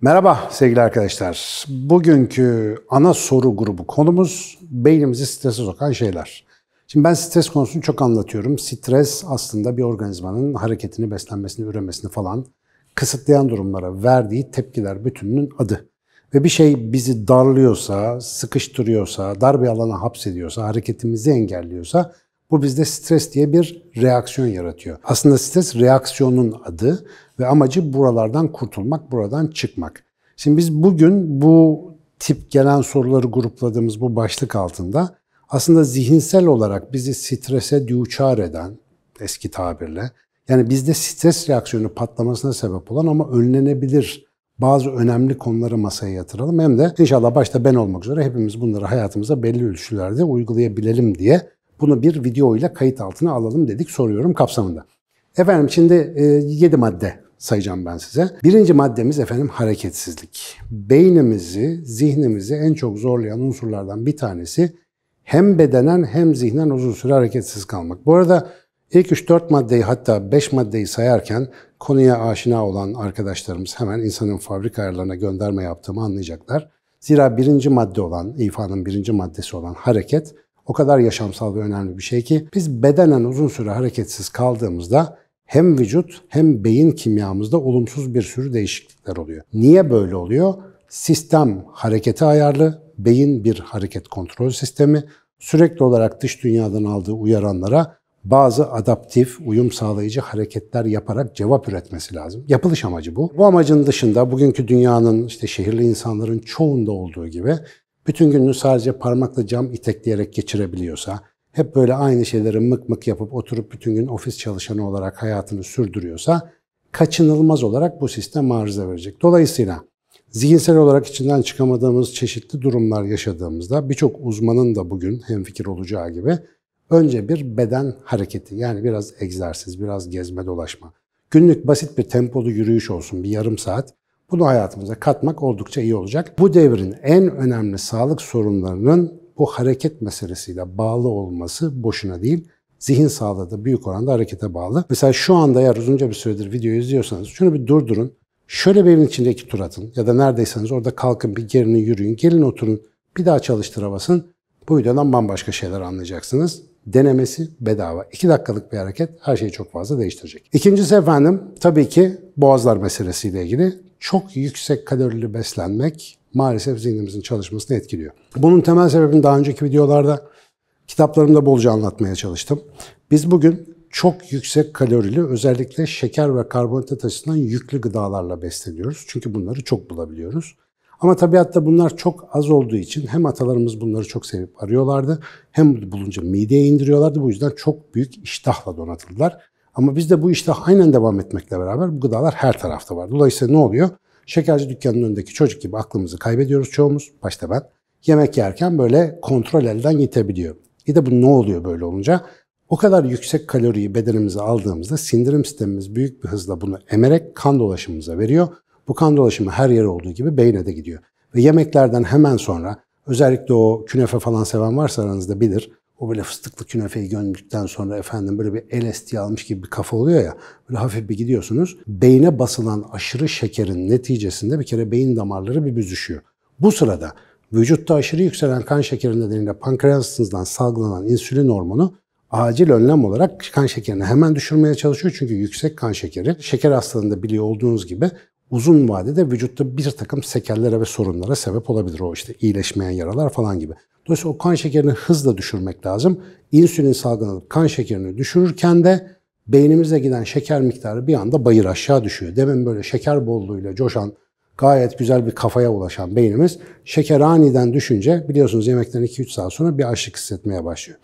Merhaba sevgili arkadaşlar. Bugünkü ana soru grubu konumuz beynimizi strese sokan şeyler. Şimdi ben stres konusunu çok anlatıyorum. Stres aslında bir organizmanın hareketini, beslenmesini, üremesini falan kısıtlayan durumlara verdiği tepkiler bütününün adı. Ve bir şey bizi darlıyorsa, sıkıştırıyorsa, dar bir alana hapsediyorsa, hareketimizi engelliyorsa bu bizde stres diye bir reaksiyon yaratıyor. Aslında stres reaksiyonun adı ve amacı buralardan kurtulmak, buradan çıkmak. Şimdi biz bugün bu tip gelen soruları grupladığımız bu başlık altında aslında zihinsel olarak bizi strese düçar eden eski tabirle yani bizde stres reaksiyonu patlamasına sebep olan ama önlenebilir bazı önemli konuları masaya yatıralım. Hem de inşallah başta ben olmak üzere hepimiz bunları hayatımıza belli ölçülerde uygulayabilelim diye bunu bir video ile kayıt altına alalım dedik soruyorum kapsamında. Efendim şimdi e, 7 madde sayacağım ben size. Birinci maddemiz efendim hareketsizlik. Beynimizi, zihnimizi en çok zorlayan unsurlardan bir tanesi hem bedenen hem zihnen uzun süre hareketsiz kalmak. Bu arada ilk 3-4 maddeyi hatta 5 maddeyi sayarken konuya aşina olan arkadaşlarımız hemen insanın fabrika ayarlarına gönderme yaptığımı anlayacaklar. Zira birinci madde olan, ifanın birinci maddesi olan hareket o kadar yaşamsal ve önemli bir şey ki biz bedenen uzun süre hareketsiz kaldığımızda hem vücut hem beyin kimyamızda olumsuz bir sürü değişiklikler oluyor. Niye böyle oluyor? Sistem harekete ayarlı, beyin bir hareket kontrol sistemi. Sürekli olarak dış dünyadan aldığı uyaranlara bazı adaptif, uyum sağlayıcı hareketler yaparak cevap üretmesi lazım. Yapılış amacı bu. Bu amacın dışında bugünkü dünyanın işte şehirli insanların çoğunda olduğu gibi bütün gününü sadece parmakla cam itekleyerek geçirebiliyorsa, hep böyle aynı şeyleri mık mık yapıp oturup bütün gün ofis çalışanı olarak hayatını sürdürüyorsa, kaçınılmaz olarak bu sistem arıza verecek. Dolayısıyla zihinsel olarak içinden çıkamadığımız çeşitli durumlar yaşadığımızda birçok uzmanın da bugün hemfikir olacağı gibi önce bir beden hareketi yani biraz egzersiz, biraz gezme dolaşma. Günlük basit bir tempolu yürüyüş olsun bir yarım saat. Bunu hayatımıza katmak oldukça iyi olacak. Bu devrin en önemli sağlık sorunlarının bu hareket meselesiyle bağlı olması boşuna değil. Zihin sağlığı da büyük oranda harekete bağlı. Mesela şu anda eğer uzunca bir süredir video izliyorsanız şunu bir durdurun. Şöyle bir evin içinde tur atın ya da neredeyseniz orada kalkın bir gerinin yürüyün, gelin oturun, bir daha çalıştır havasın. Bu videodan bambaşka şeyler anlayacaksınız. Denemesi bedava. 2 dakikalık bir hareket her şeyi çok fazla değiştirecek. İkincisi efendim tabii ki boğazlar meselesiyle ilgili çok yüksek kalorili beslenmek maalesef zihnimizin çalışmasını etkiliyor. Bunun temel sebebini daha önceki videolarda kitaplarımda bolca anlatmaya çalıştım. Biz bugün çok yüksek kalorili özellikle şeker ve karbonhidrat açısından yüklü gıdalarla besleniyoruz. Çünkü bunları çok bulabiliyoruz. Ama tabiatta bunlar çok az olduğu için hem atalarımız bunları çok sevip arıyorlardı hem bulunca mideye indiriyorlardı. Bu yüzden çok büyük iştahla donatıldılar. Ama biz de bu işte aynen devam etmekle beraber bu gıdalar her tarafta var. Dolayısıyla ne oluyor? Şekerci dükkanının önündeki çocuk gibi aklımızı kaybediyoruz çoğumuz, başta ben. Yemek yerken böyle kontrol elden yitebiliyor. Bir de bu ne oluyor böyle olunca? O kadar yüksek kaloriyi bedenimize aldığımızda sindirim sistemimiz büyük bir hızla bunu emerek kan dolaşımımıza veriyor. Bu kan dolaşımı her yere olduğu gibi beyne de gidiyor. Ve yemeklerden hemen sonra özellikle o künefe falan seven varsa aranızda bilir o böyle fıstıklı künefeyi gömdükten sonra efendim böyle bir el estiği almış gibi bir kafa oluyor ya. Böyle hafif bir gidiyorsunuz. Beyne basılan aşırı şekerin neticesinde bir kere beyin damarları bir büzüşüyor. Bu sırada vücutta aşırı yükselen kan şekeri nedeniyle pankreasınızdan salgılanan insülin hormonu acil önlem olarak kan şekerini hemen düşürmeye çalışıyor. Çünkü yüksek kan şekeri şeker hastalığında biliyor olduğunuz gibi uzun vadede vücutta bir takım sekerlere ve sorunlara sebep olabilir. O işte iyileşmeyen yaralar falan gibi. Dolayısıyla o kan şekerini hızla düşürmek lazım. İnsülin salgılanıp kan şekerini düşürürken de beynimize giden şeker miktarı bir anda bayır aşağı düşüyor. Demin böyle şeker bolluğuyla coşan, gayet güzel bir kafaya ulaşan beynimiz şeker aniden düşünce biliyorsunuz yemekten 2-3 saat sonra bir açlık hissetmeye başlıyor.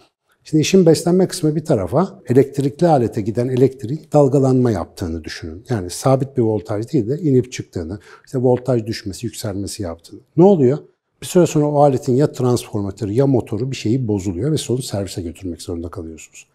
Şimdi işin beslenme kısmı bir tarafa elektrikli alete giden elektriğin dalgalanma yaptığını düşünün. Yani sabit bir voltaj değil de inip çıktığını, işte voltaj düşmesi, yükselmesi yaptığını. Ne oluyor? Bir süre sonra o aletin ya transformatörü ya motoru bir şeyi bozuluyor ve sonu servise götürmek zorunda kalıyorsunuz.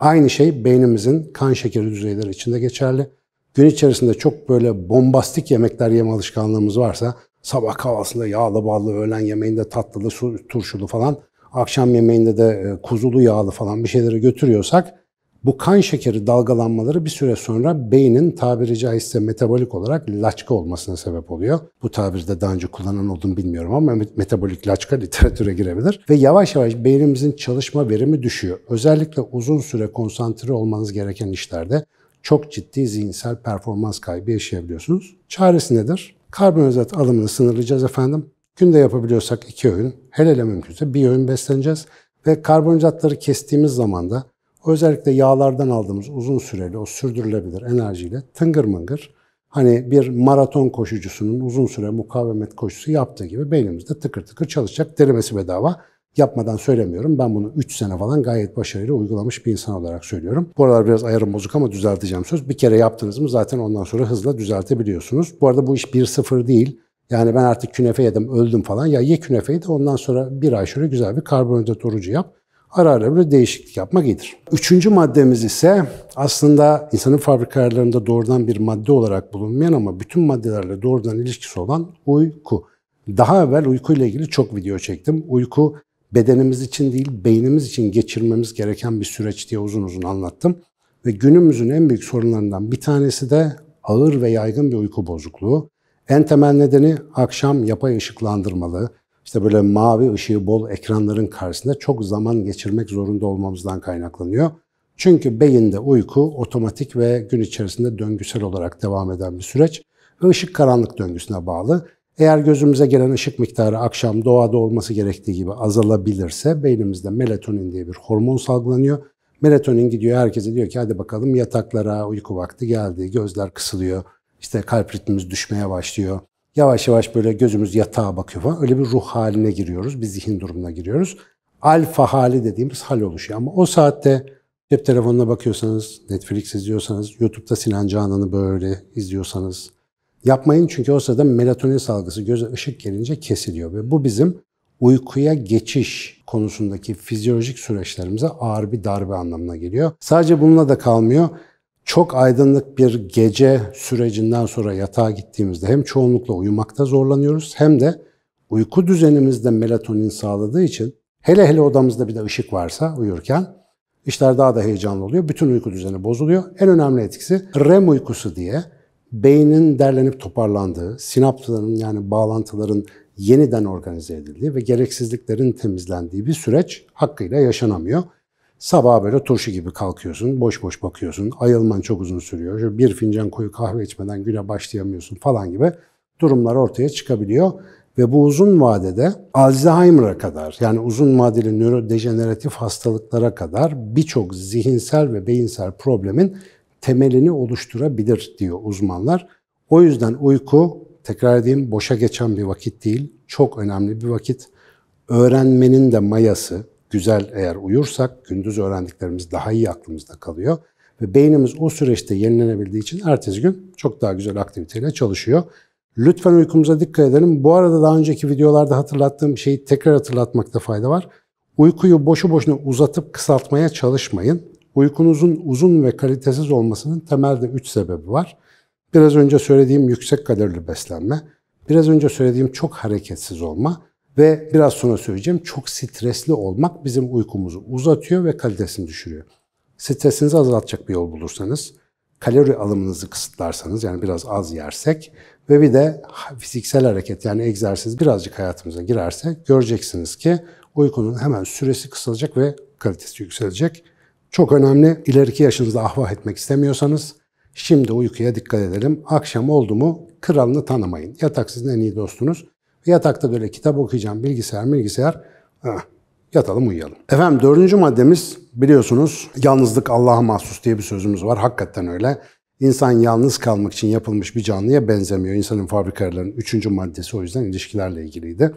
Aynı şey beynimizin kan şekeri düzeyleri içinde geçerli. Gün içerisinde çok böyle bombastik yemekler yeme alışkanlığımız varsa sabah kahvaltısında yağlı ballı, öğlen yemeğinde tatlılı, turşulu falan, akşam yemeğinde de e, kuzulu yağlı falan bir şeyleri götürüyorsak bu kan şekeri dalgalanmaları bir süre sonra beynin tabiri caizse metabolik olarak laçka olmasına sebep oluyor. Bu tabirde daha önce kullanan olduğunu bilmiyorum ama metabolik laçka literatüre girebilir. Ve yavaş yavaş beynimizin çalışma verimi düşüyor. Özellikle uzun süre konsantre olmanız gereken işlerde çok ciddi zihinsel performans kaybı yaşayabiliyorsunuz. Çaresi nedir? Karbonhidrat alımını sınırlayacağız efendim. Günde yapabiliyorsak iki öğün, hele hele mümkünse bir öğün besleneceğiz. Ve karbonhidratları kestiğimiz zaman da Özellikle yağlardan aldığımız uzun süreli o sürdürülebilir enerjiyle tıngır mıngır hani bir maraton koşucusunun uzun süre mukavemet koşusu yaptığı gibi beynimizde tıkır tıkır çalışacak denemesi bedava. Yapmadan söylemiyorum. Ben bunu 3 sene falan gayet başarılı uygulamış bir insan olarak söylüyorum. Bu aralar biraz ayarım bozuk ama düzelteceğim söz. Bir kere yaptınız mı zaten ondan sonra hızla düzeltebiliyorsunuz. Bu arada bu iş bir sıfır değil. Yani ben artık künefe yedim öldüm falan. Ya ye künefeyi de ondan sonra bir ay şöyle güzel bir karbonhidrat orucu yap ara ara bir değişiklik yapmak iyidir. Üçüncü maddemiz ise aslında insanın fabrikalarında doğrudan bir madde olarak bulunmayan ama bütün maddelerle doğrudan ilişkisi olan uyku. Daha evvel uyku ile ilgili çok video çektim. Uyku bedenimiz için değil, beynimiz için geçirmemiz gereken bir süreç diye uzun uzun anlattım. Ve günümüzün en büyük sorunlarından bir tanesi de ağır ve yaygın bir uyku bozukluğu. En temel nedeni akşam yapay ışıklandırmalı, işte böyle mavi ışığı bol ekranların karşısında çok zaman geçirmek zorunda olmamızdan kaynaklanıyor. Çünkü beyinde uyku otomatik ve gün içerisinde döngüsel olarak devam eden bir süreç. Işık karanlık döngüsüne bağlı. Eğer gözümüze gelen ışık miktarı akşam doğada olması gerektiği gibi azalabilirse beynimizde melatonin diye bir hormon salgılanıyor. Melatonin gidiyor herkese diyor ki hadi bakalım yataklara uyku vakti geldi, gözler kısılıyor, işte kalp ritmimiz düşmeye başlıyor. Yavaş yavaş böyle gözümüz yatağa bakıyor falan. Öyle bir ruh haline giriyoruz. Bir zihin durumuna giriyoruz. Alfa hali dediğimiz hal oluşuyor. Ama o saatte cep telefonuna bakıyorsanız, Netflix izliyorsanız, YouTube'da Sinan Canan'ı böyle izliyorsanız yapmayın çünkü o sırada melatonin salgısı göze ışık gelince kesiliyor ve bu bizim uykuya geçiş konusundaki fizyolojik süreçlerimize ağır bir darbe anlamına geliyor. Sadece bununla da kalmıyor çok aydınlık bir gece sürecinden sonra yatağa gittiğimizde hem çoğunlukla uyumakta zorlanıyoruz hem de uyku düzenimizde melatonin sağladığı için hele hele odamızda bir de ışık varsa uyurken işler daha da heyecanlı oluyor. Bütün uyku düzeni bozuluyor. En önemli etkisi REM uykusu diye beynin derlenip toparlandığı, sinapsların yani bağlantıların yeniden organize edildiği ve gereksizliklerin temizlendiği bir süreç hakkıyla yaşanamıyor. Sabah böyle turşu gibi kalkıyorsun, boş boş bakıyorsun, ayılman çok uzun sürüyor, Şu bir fincan koyu kahve içmeden güne başlayamıyorsun falan gibi durumlar ortaya çıkabiliyor. Ve bu uzun vadede Alzheimer'a kadar yani uzun vadeli nörodejeneratif hastalıklara kadar birçok zihinsel ve beyinsel problemin temelini oluşturabilir diyor uzmanlar. O yüzden uyku tekrar edeyim boşa geçen bir vakit değil, çok önemli bir vakit. Öğrenmenin de mayası, güzel eğer uyursak gündüz öğrendiklerimiz daha iyi aklımızda kalıyor. Ve beynimiz o süreçte yenilenebildiği için ertesi gün çok daha güzel aktiviteyle çalışıyor. Lütfen uykumuza dikkat edelim. Bu arada daha önceki videolarda hatırlattığım şeyi tekrar hatırlatmakta fayda var. Uykuyu boşu boşuna uzatıp kısaltmaya çalışmayın. Uykunuzun uzun ve kalitesiz olmasının temelde 3 sebebi var. Biraz önce söylediğim yüksek kalorili beslenme, biraz önce söylediğim çok hareketsiz olma ve biraz sonra söyleyeceğim çok stresli olmak bizim uykumuzu uzatıyor ve kalitesini düşürüyor. Stresinizi azaltacak bir yol bulursanız, kalori alımınızı kısıtlarsanız yani biraz az yersek ve bir de fiziksel hareket yani egzersiz birazcık hayatımıza girerse göreceksiniz ki uykunun hemen süresi kısalacak ve kalitesi yükselecek. Çok önemli ileriki yaşınızda ahvah etmek istemiyorsanız şimdi uykuya dikkat edelim. Akşam oldu mu kralını tanımayın. Yatak sizin en iyi dostunuz. Yatakta böyle kitap okuyacağım, bilgisayar, bilgisayar. Ha, yatalım uyuyalım. Efendim dördüncü maddemiz biliyorsunuz yalnızlık Allah'a mahsus diye bir sözümüz var. Hakikaten öyle. İnsan yalnız kalmak için yapılmış bir canlıya benzemiyor. İnsanın fabrikalarının üçüncü maddesi o yüzden ilişkilerle ilgiliydi.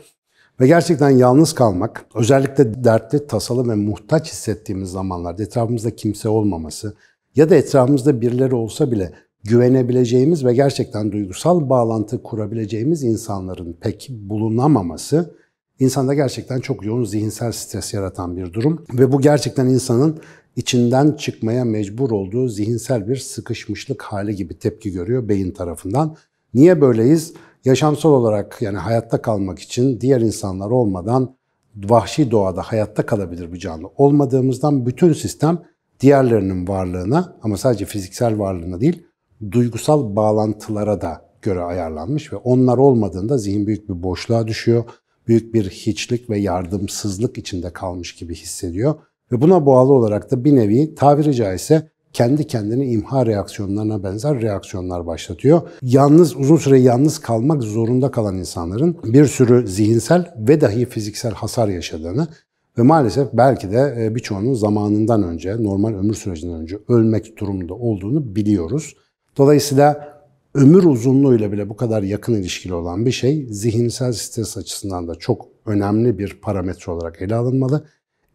Ve gerçekten yalnız kalmak, özellikle dertli, tasalı ve muhtaç hissettiğimiz zamanlarda etrafımızda kimse olmaması ya da etrafımızda birileri olsa bile güvenebileceğimiz ve gerçekten duygusal bağlantı kurabileceğimiz insanların pek bulunamaması insanda gerçekten çok yoğun zihinsel stres yaratan bir durum ve bu gerçekten insanın içinden çıkmaya mecbur olduğu zihinsel bir sıkışmışlık hali gibi tepki görüyor beyin tarafından. Niye böyleyiz? Yaşamsal olarak yani hayatta kalmak için diğer insanlar olmadan vahşi doğada hayatta kalabilir bir canlı olmadığımızdan bütün sistem diğerlerinin varlığına ama sadece fiziksel varlığına değil duygusal bağlantılara da göre ayarlanmış ve onlar olmadığında zihin büyük bir boşluğa düşüyor. Büyük bir hiçlik ve yardımsızlık içinde kalmış gibi hissediyor. Ve buna bağlı olarak da bir nevi tabiri caizse kendi kendini imha reaksiyonlarına benzer reaksiyonlar başlatıyor. Yalnız uzun süre yalnız kalmak zorunda kalan insanların bir sürü zihinsel ve dahi fiziksel hasar yaşadığını ve maalesef belki de e, birçoğunun zamanından önce, normal ömür sürecinden önce ölmek durumunda olduğunu biliyoruz. Dolayısıyla ömür uzunluğuyla bile bu kadar yakın ilişkili olan bir şey zihinsel stres açısından da çok önemli bir parametre olarak ele alınmalı.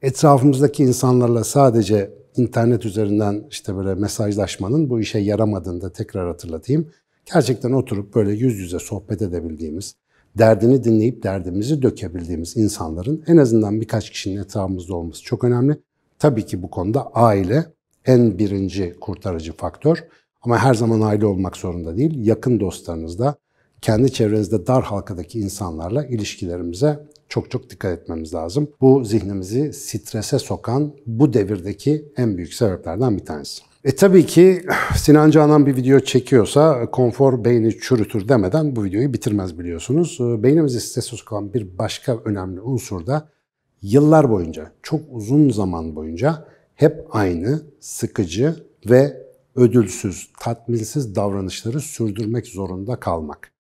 Etrafımızdaki insanlarla sadece internet üzerinden işte böyle mesajlaşmanın bu işe yaramadığını da tekrar hatırlatayım. Gerçekten oturup böyle yüz yüze sohbet edebildiğimiz, derdini dinleyip derdimizi dökebildiğimiz insanların en azından birkaç kişinin etrafımızda olması çok önemli. Tabii ki bu konuda aile en birinci kurtarıcı faktör. Ama her zaman aile olmak zorunda değil. Yakın dostlarınızda, kendi çevrenizde dar halkadaki insanlarla ilişkilerimize çok çok dikkat etmemiz lazım. Bu zihnimizi strese sokan bu devirdeki en büyük sebeplerden bir tanesi. E tabii ki Sinan Canan bir video çekiyorsa konfor beyni çürütür demeden bu videoyu bitirmez biliyorsunuz. E, beynimizi strese sokan bir başka önemli unsur da yıllar boyunca, çok uzun zaman boyunca hep aynı, sıkıcı ve ödülsüz, tatminsiz davranışları sürdürmek zorunda kalmak.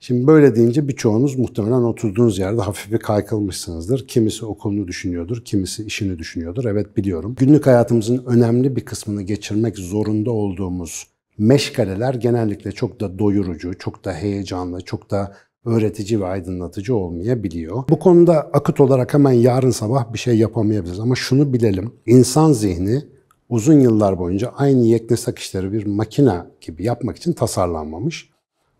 Şimdi böyle deyince birçoğunuz muhtemelen oturduğunuz yerde hafif bir kaykılmışsınızdır. Kimisi okulunu düşünüyordur, kimisi işini düşünüyordur. Evet biliyorum. Günlük hayatımızın önemli bir kısmını geçirmek zorunda olduğumuz meşgaleler genellikle çok da doyurucu, çok da heyecanlı, çok da öğretici ve aydınlatıcı olmayabiliyor. Bu konuda akıt olarak hemen yarın sabah bir şey yapamayabiliriz ama şunu bilelim. İnsan zihni uzun yıllar boyunca aynı yekne sakışları bir makina gibi yapmak için tasarlanmamış.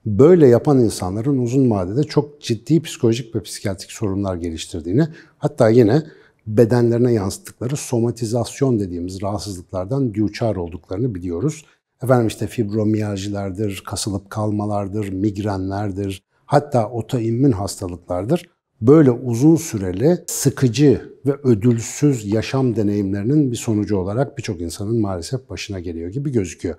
Böyle yapan insanların uzun vadede çok ciddi psikolojik ve psikiyatrik sorunlar geliştirdiğini, hatta yine bedenlerine yansıttıkları somatizasyon dediğimiz rahatsızlıklardan düçar olduklarını biliyoruz. Efendim işte fibromiyaljilerdir, kasılıp kalmalardır, migrenlerdir, hatta otoimmün hastalıklardır böyle uzun süreli, sıkıcı ve ödülsüz yaşam deneyimlerinin bir sonucu olarak birçok insanın maalesef başına geliyor gibi gözüküyor.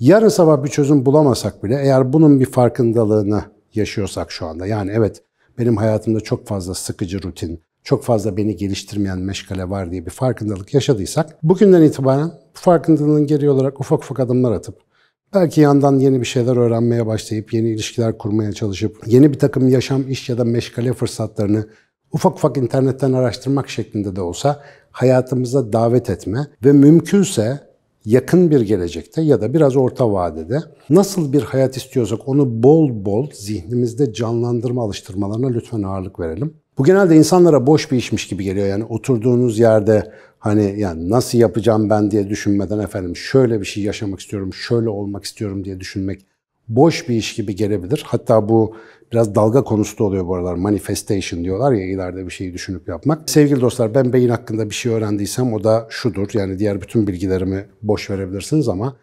Yarın sabah bir çözüm bulamasak bile eğer bunun bir farkındalığını yaşıyorsak şu anda yani evet benim hayatımda çok fazla sıkıcı rutin, çok fazla beni geliştirmeyen meşgale var diye bir farkındalık yaşadıysak bugünden itibaren bu farkındalığın geri olarak ufak ufak adımlar atıp Belki yandan yeni bir şeyler öğrenmeye başlayıp, yeni ilişkiler kurmaya çalışıp, yeni bir takım yaşam, iş ya da meşgale fırsatlarını ufak ufak internetten araştırmak şeklinde de olsa hayatımıza davet etme ve mümkünse yakın bir gelecekte ya da biraz orta vadede nasıl bir hayat istiyorsak onu bol bol zihnimizde canlandırma alıştırmalarına lütfen ağırlık verelim. Bu genelde insanlara boş bir işmiş gibi geliyor. Yani oturduğunuz yerde Hani yani nasıl yapacağım ben diye düşünmeden efendim şöyle bir şey yaşamak istiyorum, şöyle olmak istiyorum diye düşünmek boş bir iş gibi gelebilir. Hatta bu biraz dalga konusu da oluyor bu aralar. Manifestation diyorlar ya ileride bir şeyi düşünüp yapmak. Sevgili dostlar ben beyin hakkında bir şey öğrendiysem o da şudur. Yani diğer bütün bilgilerimi boş verebilirsiniz ama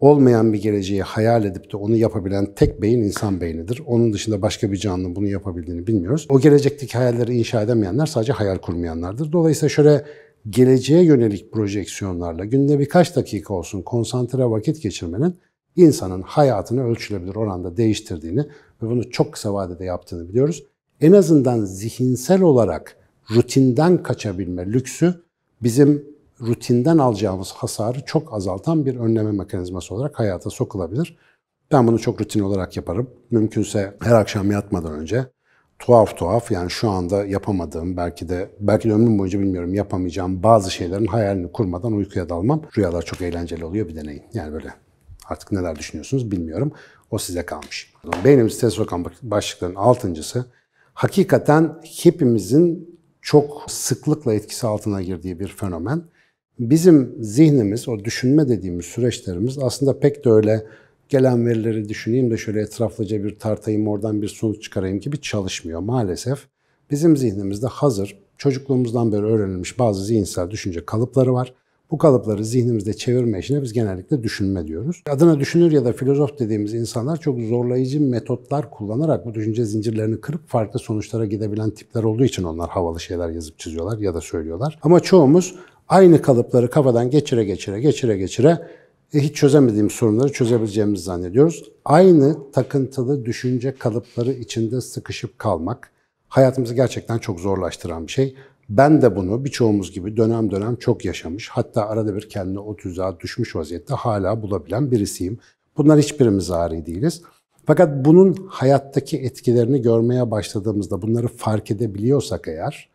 olmayan bir geleceği hayal edip de onu yapabilen tek beyin insan beynidir. Onun dışında başka bir canlı bunu yapabildiğini bilmiyoruz. O gelecekteki hayalleri inşa edemeyenler sadece hayal kurmayanlardır. Dolayısıyla şöyle geleceğe yönelik projeksiyonlarla günde birkaç dakika olsun konsantre vakit geçirmenin insanın hayatını ölçülebilir oranda değiştirdiğini ve bunu çok kısa vadede yaptığını biliyoruz. En azından zihinsel olarak rutinden kaçabilme lüksü bizim rutinden alacağımız hasarı çok azaltan bir önleme mekanizması olarak hayata sokulabilir. Ben bunu çok rutin olarak yaparım. Mümkünse her akşam yatmadan önce tuhaf tuhaf yani şu anda yapamadığım belki de belki de ömrüm boyunca bilmiyorum yapamayacağım bazı şeylerin hayalini kurmadan uykuya dalmam. Rüyalar çok eğlenceli oluyor bir deneyin. Yani böyle artık neler düşünüyorsunuz bilmiyorum. O size kalmış. beynimiz stres sokan başlıkların altıncısı hakikaten hepimizin çok sıklıkla etkisi altına girdiği bir fenomen. Bizim zihnimiz, o düşünme dediğimiz süreçlerimiz aslında pek de öyle gelen verileri düşüneyim de şöyle etraflıca bir tartayım, oradan bir sonuç çıkarayım gibi çalışmıyor maalesef. Bizim zihnimizde hazır, çocukluğumuzdan beri öğrenilmiş bazı zihinsel düşünce kalıpları var. Bu kalıpları zihnimizde çevirme işine biz genellikle düşünme diyoruz. Adına düşünür ya da filozof dediğimiz insanlar çok zorlayıcı metotlar kullanarak bu düşünce zincirlerini kırıp farklı sonuçlara gidebilen tipler olduğu için onlar havalı şeyler yazıp çiziyorlar ya da söylüyorlar. Ama çoğumuz aynı kalıpları kafadan geçire geçire geçire geçire e, hiç çözemediğimiz sorunları çözebileceğimizi zannediyoruz. Aynı takıntılı düşünce kalıpları içinde sıkışıp kalmak hayatımızı gerçekten çok zorlaştıran bir şey. Ben de bunu birçoğumuz gibi dönem dönem çok yaşamış, hatta arada bir kendini o tuzağa düşmüş vaziyette hala bulabilen birisiyim. Bunlar hiçbirimiz ari değiliz. Fakat bunun hayattaki etkilerini görmeye başladığımızda bunları fark edebiliyorsak eğer,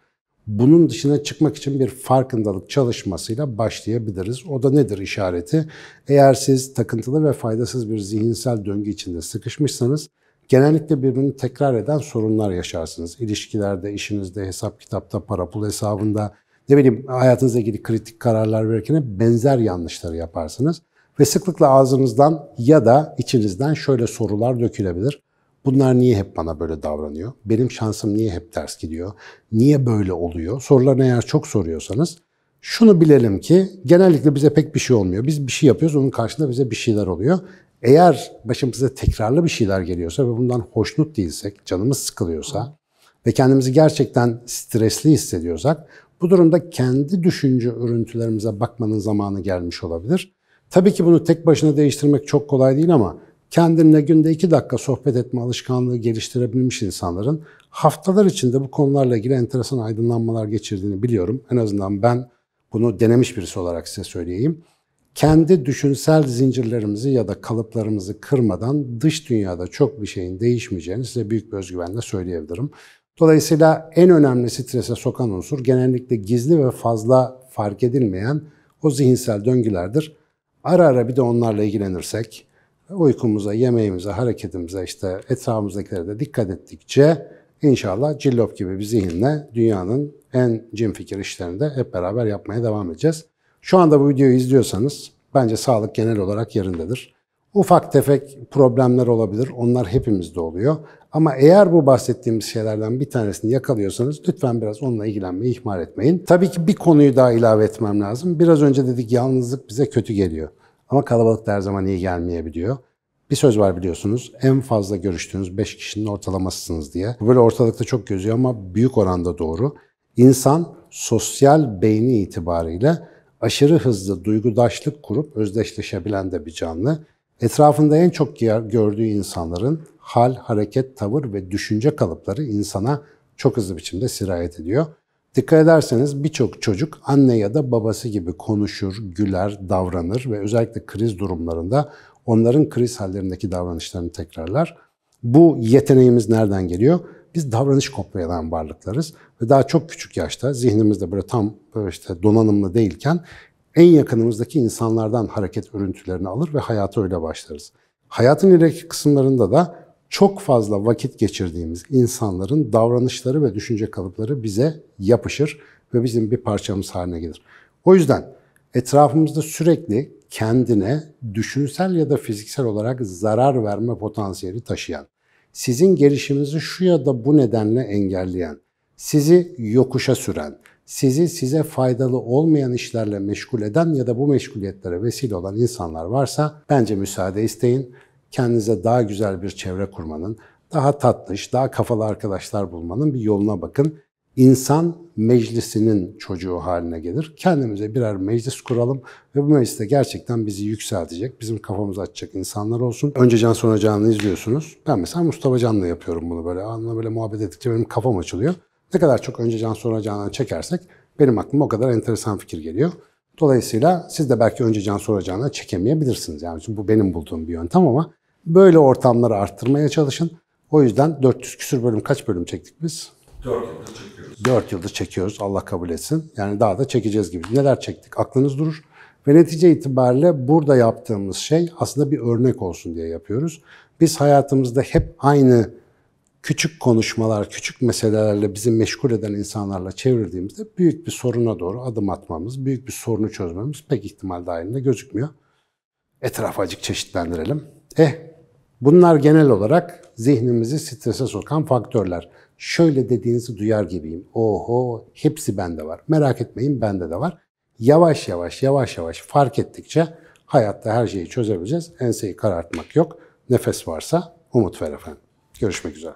bunun dışına çıkmak için bir farkındalık çalışmasıyla başlayabiliriz. O da nedir işareti? Eğer siz takıntılı ve faydasız bir zihinsel döngü içinde sıkışmışsanız genellikle birbirini tekrar eden sorunlar yaşarsınız. İlişkilerde, işinizde, hesap kitapta, para pul hesabında, ne bileyim hayatınızla ilgili kritik kararlar verirken benzer yanlışları yaparsınız. Ve sıklıkla ağzınızdan ya da içinizden şöyle sorular dökülebilir. Bunlar niye hep bana böyle davranıyor? Benim şansım niye hep ters gidiyor? Niye böyle oluyor? Sorularını eğer çok soruyorsanız şunu bilelim ki genellikle bize pek bir şey olmuyor. Biz bir şey yapıyoruz, onun karşında bize bir şeyler oluyor. Eğer başımıza tekrarlı bir şeyler geliyorsa ve bundan hoşnut değilsek, canımız sıkılıyorsa ve kendimizi gerçekten stresli hissediyorsak bu durumda kendi düşünce örüntülerimize bakmanın zamanı gelmiş olabilir. Tabii ki bunu tek başına değiştirmek çok kolay değil ama kendinle günde iki dakika sohbet etme alışkanlığı geliştirebilmiş insanların haftalar içinde bu konularla ilgili enteresan aydınlanmalar geçirdiğini biliyorum. En azından ben bunu denemiş birisi olarak size söyleyeyim. Kendi düşünsel zincirlerimizi ya da kalıplarımızı kırmadan dış dünyada çok bir şeyin değişmeyeceğini size büyük bir özgüvenle söyleyebilirim. Dolayısıyla en önemli strese sokan unsur genellikle gizli ve fazla fark edilmeyen o zihinsel döngülerdir. Ara ara bir de onlarla ilgilenirsek, uykumuza, yemeğimize, hareketimize, işte etrafımızdakilere de dikkat ettikçe inşallah cillop gibi bir zihinle dünyanın en cin fikir işlerini de hep beraber yapmaya devam edeceğiz. Şu anda bu videoyu izliyorsanız bence sağlık genel olarak yerindedir. Ufak tefek problemler olabilir. Onlar hepimizde oluyor. Ama eğer bu bahsettiğimiz şeylerden bir tanesini yakalıyorsanız lütfen biraz onunla ilgilenmeyi ihmal etmeyin. Tabii ki bir konuyu daha ilave etmem lazım. Biraz önce dedik yalnızlık bize kötü geliyor. Ama kalabalık da her zaman iyi gelmeyebiliyor. Bir söz var biliyorsunuz. En fazla görüştüğünüz 5 kişinin ortalamasısınız diye. Bu böyle ortalıkta çok gözüyor ama büyük oranda doğru. İnsan sosyal beyni itibariyle aşırı hızlı duygudaşlık kurup özdeşleşebilen de bir canlı. Etrafında en çok gördüğü insanların hal, hareket, tavır ve düşünce kalıpları insana çok hızlı biçimde sirayet ediyor. Dikkat ederseniz birçok çocuk anne ya da babası gibi konuşur, güler, davranır ve özellikle kriz durumlarında onların kriz hallerindeki davranışlarını tekrarlar. Bu yeteneğimiz nereden geliyor? Biz davranış kopyalayan varlıklarız ve daha çok küçük yaşta zihnimizde böyle tam böyle işte donanımlı değilken en yakınımızdaki insanlardan hareket örüntülerini alır ve hayata öyle başlarız. Hayatın ileriki kısımlarında da çok fazla vakit geçirdiğimiz insanların davranışları ve düşünce kalıpları bize yapışır ve bizim bir parçamız haline gelir. O yüzden etrafımızda sürekli kendine düşünsel ya da fiziksel olarak zarar verme potansiyeli taşıyan, sizin gelişiminizi şu ya da bu nedenle engelleyen, sizi yokuşa süren, sizi size faydalı olmayan işlerle meşgul eden ya da bu meşguliyetlere vesile olan insanlar varsa bence müsaade isteyin kendinize daha güzel bir çevre kurmanın, daha tatlış, daha kafalı arkadaşlar bulmanın bir yoluna bakın. İnsan meclisinin çocuğu haline gelir. Kendimize birer meclis kuralım ve bu mecliste gerçekten bizi yükseltecek, bizim kafamızı açacak insanlar olsun. Önce Can sonra Can'ı izliyorsunuz. Ben mesela Mustafa Can'la yapıyorum bunu böyle. Onunla böyle muhabbet ettikçe benim kafam açılıyor. Ne kadar çok önce Can sonra Can'ı çekersek benim aklıma o kadar enteresan fikir geliyor. Dolayısıyla siz de belki önce Can sonra Can'ı çekemeyebilirsiniz. Yani bu benim bulduğum bir yöntem ama Böyle ortamları arttırmaya çalışın. O yüzden 400 küsür bölüm kaç bölüm çektik biz? 4 yıldır çekiyoruz. 4 yıldır çekiyoruz Allah kabul etsin. Yani daha da çekeceğiz gibi. Neler çektik aklınız durur. Ve netice itibariyle burada yaptığımız şey aslında bir örnek olsun diye yapıyoruz. Biz hayatımızda hep aynı küçük konuşmalar, küçük meselelerle bizi meşgul eden insanlarla çevirdiğimizde büyük bir soruna doğru adım atmamız, büyük bir sorunu çözmemiz pek ihtimal dahilinde gözükmüyor. Etrafı acık çeşitlendirelim. Eh Bunlar genel olarak zihnimizi strese sokan faktörler. Şöyle dediğinizi duyar gibiyim. Oho hepsi bende var. Merak etmeyin bende de var. Yavaş yavaş yavaş yavaş fark ettikçe hayatta her şeyi çözebileceğiz. Enseyi karartmak yok. Nefes varsa umut ver efendim. Görüşmek üzere.